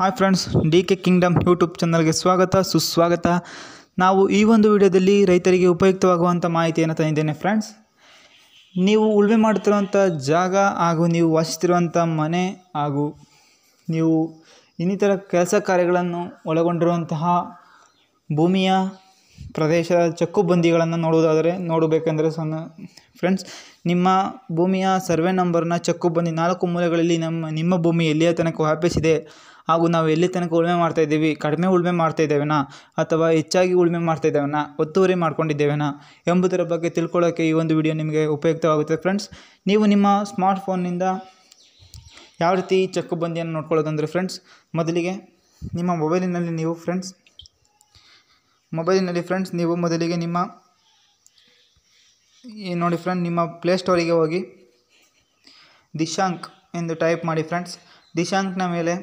hi friends D K Kingdom YouTube ಚಾನಲ್ಗೆ ಸ್ವಾಗತ ಸುಸ್ವಾಗತ ನಾವು ಈ ಒಂದು ವಿಡಿಯೋದಲ್ಲಿ ರೈತರಿಗೆ ಉಪಯುಕ್ತವಾಗುವಂಥ ಮಾಹಿತಿಯನ್ನು ತಂದಿದ್ದೇನೆ ಫ್ರೆಂಡ್ಸ್ ನೀವು ಉಳುಮೆ ಮಾಡ್ತಿರುವಂಥ ಜಾಗ ಹಾಗೂ ನೀವು ವಾಸಿಸ್ತಿರುವಂಥ ಮನೆ ಹಾಗೂ ನೀವು ಇನ್ನಿತರ ಕೆಲಸ ಕಾರ್ಯಗಳನ್ನು ಒಳಗೊಂಡಿರುವಂತಹ ಭೂಮಿಯ ಪ್ರದೇಶದ ಚಕ್ಕುಬಂದಿಗಳನ್ನು ನೋಡುವುದಾದರೆ ನೋಡಬೇಕೆಂದರೆ ಸಣ್ಣ ಫ್ರೆಂಡ್ಸ್ ನಿಮ್ಮ ಭೂಮಿಯ ಸರ್ವೆ ನಂಬರ್ನ ಚಕ್ಕುಬಂದಿ ನಾಲ್ಕು ಮೂಲೆಗಳಲ್ಲಿ ನಮ್ಮ ನಿಮ್ಮ ಭೂಮಿ ಎಲ್ಲಿಯ ತನಕ ವ್ಯಾಪಿಸಿದೆ ಹಾಗೂ ನಾವು ಎಲ್ಲಿ ತನಕ ಉಳುಮೆ ಮಾಡ್ತಾಯಿದ್ದೀವಿ ಕಡಿಮೆ ಉಳುಮೆ ಇದ್ದೇವೆನಾ ಅಥವಾ ಹೆಚ್ಚಾಗಿ ಉಳುಮೆ ಇದ್ದೇವೆನಾ ಒತ್ತುವರಿ ಮಾಡ್ಕೊಂಡಿದ್ದೇವೆನಾ ಎಂಬುದರ ಬಗ್ಗೆ ತಿಳ್ಕೊಳ್ಳೋಕೆ ಈ ಒಂದು ವಿಡಿಯೋ ನಿಮಗೆ ಉಪಯುಕ್ತವಾಗುತ್ತದೆ ಫ್ರೆಂಡ್ಸ್ ನೀವು ನಿಮ್ಮ ಸ್ಮಾರ್ಟ್ಫೋನ್ನಿಂದ ಯಾವ ರೀತಿ ಚಕ್ಕುಬಂದಿಯನ್ನು ನೋಡ್ಕೊಳ್ಳೋದಂದರೆ ಫ್ರೆಂಡ್ಸ್ ಮೊದಲಿಗೆ ನಿಮ್ಮ ಮೊಬೈಲಿನಲ್ಲಿ ನೀವು ಫ್ರೆಂಡ್ಸ್ ಮೊಬೈಲಿನಲ್ಲಿ ಫ್ರೆಂಡ್ಸ್ ನೀವು ಮೊದಲಿಗೆ ನಿಮ್ಮ ಈ ನೋಡಿ ಫ್ರೆಂಡ್ ನಿಮ್ಮ ಪ್ಲೇಸ್ಟೋರಿಗೆ ಹೋಗಿ ದಿಶಾಂಕ್ ಎಂದು ಟೈಪ್ ಮಾಡಿ ಫ್ರೆಂಡ್ಸ್ ದಿಶಾಂಕ್ನ ಮೇಲೆ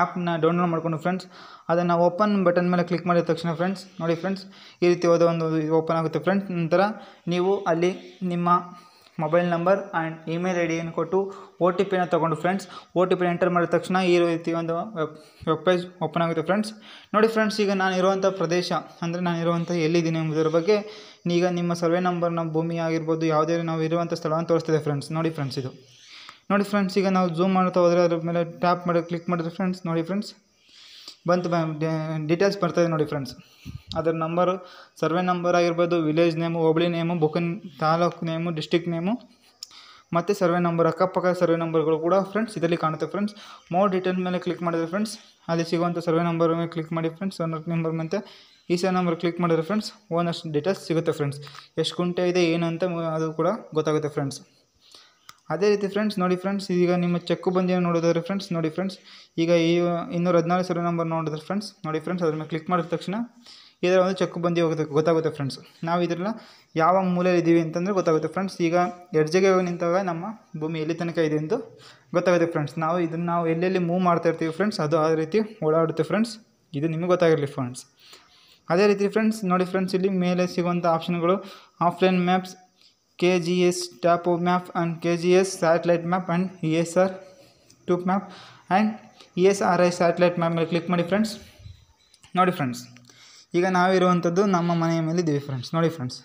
ಆ್ಯಪ್ನ ಡೌನ್ಲೋಡ್ ಮಾಡಿಕೊಂಡು ಫ್ರೆಂಡ್ಸ್ ಅದನ್ನು ಓಪನ್ ಬಟನ್ ಮೇಲೆ ಕ್ಲಿಕ್ ಮಾಡಿದ ತಕ್ಷಣ ಫ್ರೆಂಡ್ಸ್ ನೋಡಿ ಫ್ರೆಂಡ್ಸ್ ಈ ರೀತಿ ಹೋದ ಒಂದು ಓಪನ್ ಆಗುತ್ತೆ ಫ್ರೆಂಡ್ಸ್ ನಂತರ ನೀವು ಅಲ್ಲಿ ನಿಮ್ಮ mobile number and email I ಡಿಯನ್ನು ಕೊಟ್ಟು ಒ ಟಿ ಪಿನ ತೊಗೊಂಡು ಫ್ರೆಂಡ್ಸ್ ಒ ಟಿ ಪಿನ ಎಂಟರ್ ಮಾಡಿದ ತಕ್ಷಣ ಈ ರೀತಿ ಒಂದು ವೆಬ್ ವೆಬ್ ಪೇಜ್ ಓಪನ್ ಆಗುತ್ತೆ ಫ್ರೆಂಡ್ಸ್ ನೋಡಿ ಫ್ರೆಂಡ್ಸ್ ಈಗ ನಾನು ಇರುವಂಥ ಪ್ರದೇಶ ಅಂದರೆ ನಾನು ಇರುವಂಥ ಎಲ್ಲಿದ್ದೀನಿ ಎಂಬುದರ ಬಗ್ಗೆ ಈಗ ನಿಮ್ಮ ಸರ್ವೆ ನಂಬರ್ ನಮ್ಮ ಭೂಮಿ ಆಗಿರ್ಬೋದು ಯಾವುದೇ ನಾವು ಇರುವಂಥ ಸ್ಥಳವನ್ನು ತೋರಿಸ್ತಿದೆ ಫ್ರೆಂಡ್ಸ್ ನೋಡಿ ಫ್ರೆಂಡ್ಸ್ ಇದು ನೋಡಿ ಫ್ರೆಂಡ್ಸ್ ಈಗ ನಾವು ಝೂಮ್ ಮಾಡ್ತಾ ಹೋದರೆ ಅದ್ರ ಮೇಲೆ ಟ್ಯಾಪ್ ಮಾಡಿ ಕ್ಲಿಕ್ ಮಾಡಿದ್ರೆ ಫ್ರೆಂಡ್ಸ್ ನೋಡಿ ಫ್ರೆಂಡ್ಸ್ ಬಂತು ಡೀಟೇಲ್ಸ್ ಬರ್ತಾಯಿದೆ ನೋಡಿ ಫ್ರೆಂಡ್ಸ್ ಅದರ ನಂಬರು ಸರ್ವೆ ನಂಬರ್ ಆಗಿರ್ಬೋದು ವಿಲೇಜ್ ನೇಮು ಹೋಬಳಿ ನೇಮು ಬುಕಿನ್ ತಾಲೂಕು ನೇಮು ಡಿಸ್ಟಿಕ್ ನೇಮು ಮತ್ತು ಸರ್ವೆ ನಂಬರ್ ಅಕ್ಕಪಕ್ಕ ಸರ್ವೆ ನಂಬರ್ಗಳು ಕೂಡ ಫ್ರೆಂಡ್ಸ್ ಇದರಲ್ಲಿ ಕಾಣುತ್ತೆ ಫ್ರೆಂಡ್ಸ್ ಮೋರ್ ಡೀಟೇಲ್ ಮೇಲೆ ಕ್ಲಿಕ್ ಮಾಡಿದ್ರೆ ಫ್ರೆಂಡ್ಸ್ ಅಲ್ಲಿ ಸಿಗುವಂಥ ಸರ್ವೆ ನಂಬರ್ ಮೇಲೆ ಕ್ಲಿಕ್ ಮಾಡಿ ಫ್ರೆಂಡ್ಸ್ ಓನರ್ ನಂಬರ್ ಮತ್ತು ಈ ಸರ್ ನಂಬರ್ ಕ್ಲಿಕ್ ಮಾಡಿದ್ರೆ ಫ್ರೆಂಡ್ಸ್ ಓನರ್ಸ್ ಡೀಟೇಲ್ಸ್ ಸಿಗುತ್ತೆ ಫ್ರೆಂಡ್ಸ್ ಎಷ್ಟು ಗುಂಟೆ ಇದೆ ಏನು ಅಂತ ಅದು ಕೂಡ ಗೊತ್ತಾಗುತ್ತೆ ಫ್ರೆಂಡ್ಸ್ ಅದೇ ರೀತಿ ಫ್ರೆಂಡ್ಸ್ ನೋಡಿ ಫ್ರೆಂಡ್ಸ್ ಈಗ ನಿಮ್ಮ ಚೆಕ್ಕು ಬಂದಿ ನೋಡಿದ್ರೆ ಫ್ರೆಂಡ್ಸ್ ನೋಡಿ ಫ್ರೆಂಡ್ಸ್ ಈಗ ಈ ಇನ್ನೂರ ಹದಿನಾಲ್ಕು ಸಾವಿರ ನಂಬರ್ ನೋಡಿದ್ರೆ ಫ್ರೆಂಡ್ಸ್ ನೋಡಿ ಫ್ರೆಂಡ್ಸ್ ಅದ್ರ ಮೇಲೆ ಕ್ಲಿಕ್ ಮಾಡಿದ ತಕ್ಷಣ ಇದರ ಒಂದು ಚೆಕ್ಕು ಬಂದಿ ಹೋಗುತ್ತೆ ಗೊತ್ತಾಗುತ್ತೆ ಫ್ರೆಂಡ್ಸ್ ನಾವು ಇದರಲ್ಲ ಯಾವ ಮೂಲೆಯಲ್ಲಿ ಇದ್ದೀವಿ ಅಂತಂದರೆ ಗೊತ್ತಾಗುತ್ತೆ ಫ್ರೆಂಡ್ಸ್ ಈಗ ಎಡ್ಜೆಗೆ ನಿಂತಾಗ ನಮ್ಮ ಭೂಮಿ ಎಲ್ಲಿ ತನಕ ಇದೆ ಎಂದು ಗೊತ್ತಾಗುತ್ತೆ ಫ್ರೆಂಡ್ಸ್ ನಾವು ಇದನ್ನು ನಾವು ಎಲ್ಲೆಲ್ಲಿ ಮೂವ್ ಮಾಡ್ತಾ ಇರ್ತೀವಿ ಫ್ರೆಂಡ್ಸ್ ಅದು ಆ ರೀತಿ ಓಡಾಡುತ್ತೆ ಫ್ರೆಂಡ್ಸ್ ಇದು ನಿಮಗೆ ಗೊತ್ತಾಗಿರಲಿ ಫ್ರೆಂಡ್ಸ್ ಅದೇ ರೀತಿ ಫ್ರೆಂಡ್ಸ್ ನೋಡಿ ಫ್ರೆಂಡ್ಸ್ ಇಲ್ಲಿ ಮೇಲೆ ಸಿಗುವಂಥ ಆಪ್ಷನ್ಗಳು offline maps K G S topo map and K G S satellite map and E S R tube map and E S R I satellite map ಮೇಲೆ ಕ್ಲಿಕ್ ಮಾಡಿ ಫ್ರೆಂಡ್ಸ್ ನೋಡಿ ಫ್ರೆಂಡ್ಸ್ ಈಗ ನಾವಿರುವಂಥದ್ದು ನಮ್ಮ ಮನೆಯ ಮೇಲೆ ಇದ್ದೀವಿ ಫ್ರೆಂಡ್ಸ್ ನೋಡಿ ಫ್ರೆಂಡ್ಸ್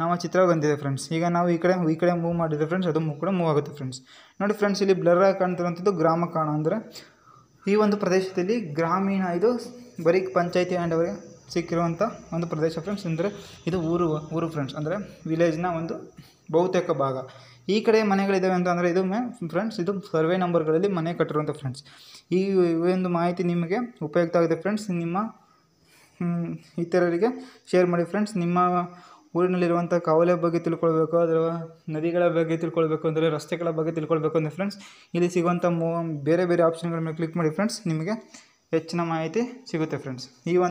ನಮ್ಮ ಚಿತ್ರ ಬಂದಿದೆ ಫ್ರೆಂಡ್ಸ್ ಈಗ ನಾವು ಈ ಕಡೆ ಈ ಕಡೆ ಮೂವ್ ಮಾಡಿದರೆ ಫ್ರೆಂಡ್ಸ್ ಅದು ಕೂಡ ಮೂವ್ ಆಗುತ್ತೆ ಫ್ರೆಂಡ್ಸ್ ನೋಡಿ ಫ್ರೆಂಡ್ಸ್ ಇಲ್ಲಿ ಬ್ಲರ್ ಆಗಿ ಕಾಣ್ತಿರುವಂಥದ್ದು ಗ್ರಾಮ ಕಾಣ ಅಂದರೆ ಈ ಒಂದು ಪ್ರದೇಶದಲ್ಲಿ ಗ್ರಾಮೀಣ ಇದು ಬರೀ ಪಂಚಾಯಿತಿ ಆ್ಯಂಡ್ ಅವರಿಗೆ ಸಿಕ್ಕಿರುವಂಥ ಒಂದು ಪ್ರದೇಶ ಫ್ರೆಂಡ್ಸ್ ಅಂದರೆ ಇದು ಊರು ಊರು ಫ್ರೆಂಡ್ಸ್ ಅಂದರೆ ವಿಲೇಜ್ನ ಒಂದು ಬಹುತೇಕ ಭಾಗ ಈ ಕಡೆ ಮನೆಗಳಿದ್ದಾವೆ ಅಂತ ಅಂದರೆ ಇದು ಮೇ ಫ್ರೆಂಡ್ಸ್ ಇದು ಸರ್ವೆ ನಂಬರ್ಗಳಲ್ಲಿ ಮನೆ ಕಟ್ಟಿರುವಂಥ ಫ್ರೆಂಡ್ಸ್ ಈ ಒಂದು ಮಾಹಿತಿ ನಿಮಗೆ ಉಪಯುಕ್ತ ಆಗಿದೆ ಫ್ರೆಂಡ್ಸ್ ನಿಮ್ಮ ಇತರರಿಗೆ ಶೇರ್ ಮಾಡಿ ಫ್ರೆಂಡ್ಸ್ ನಿಮ್ಮ ಊರಿನಲ್ಲಿರುವಂಥ ಕಾವಲೆ ಬಗ್ಗೆ ತಿಳ್ಕೊಳ್ಬೇಕು ಅಥವಾ ನದಿಗಳ ಬಗ್ಗೆ ತಿಳ್ಕೊಳ್ಬೇಕು ಅಂದರೆ ರಸ್ತೆಗಳ ಬಗ್ಗೆ ತಿಳ್ಕೊಳ್ಬೇಕು ಅಂದರೆ ಫ್ರೆಂಡ್ಸ್ ಇಲ್ಲಿ ಸಿಗುವಂಥ ಮೂ ಬೇರೆ ಬೇರೆ ಆಪ್ಷನ್ಗಳ ಮೇಲೆ ಕ್ಲಿಕ್ ಮಾಡಿ ಫ್ರೆಂಡ್ಸ್ ನಿಮಗೆ ಹೆಚ್ಚಿನ ಮಾಹಿತಿ ಸಿಗುತ್ತೆ ಫ್ರೆಂಡ್ಸ್ ಈ ಒಂದು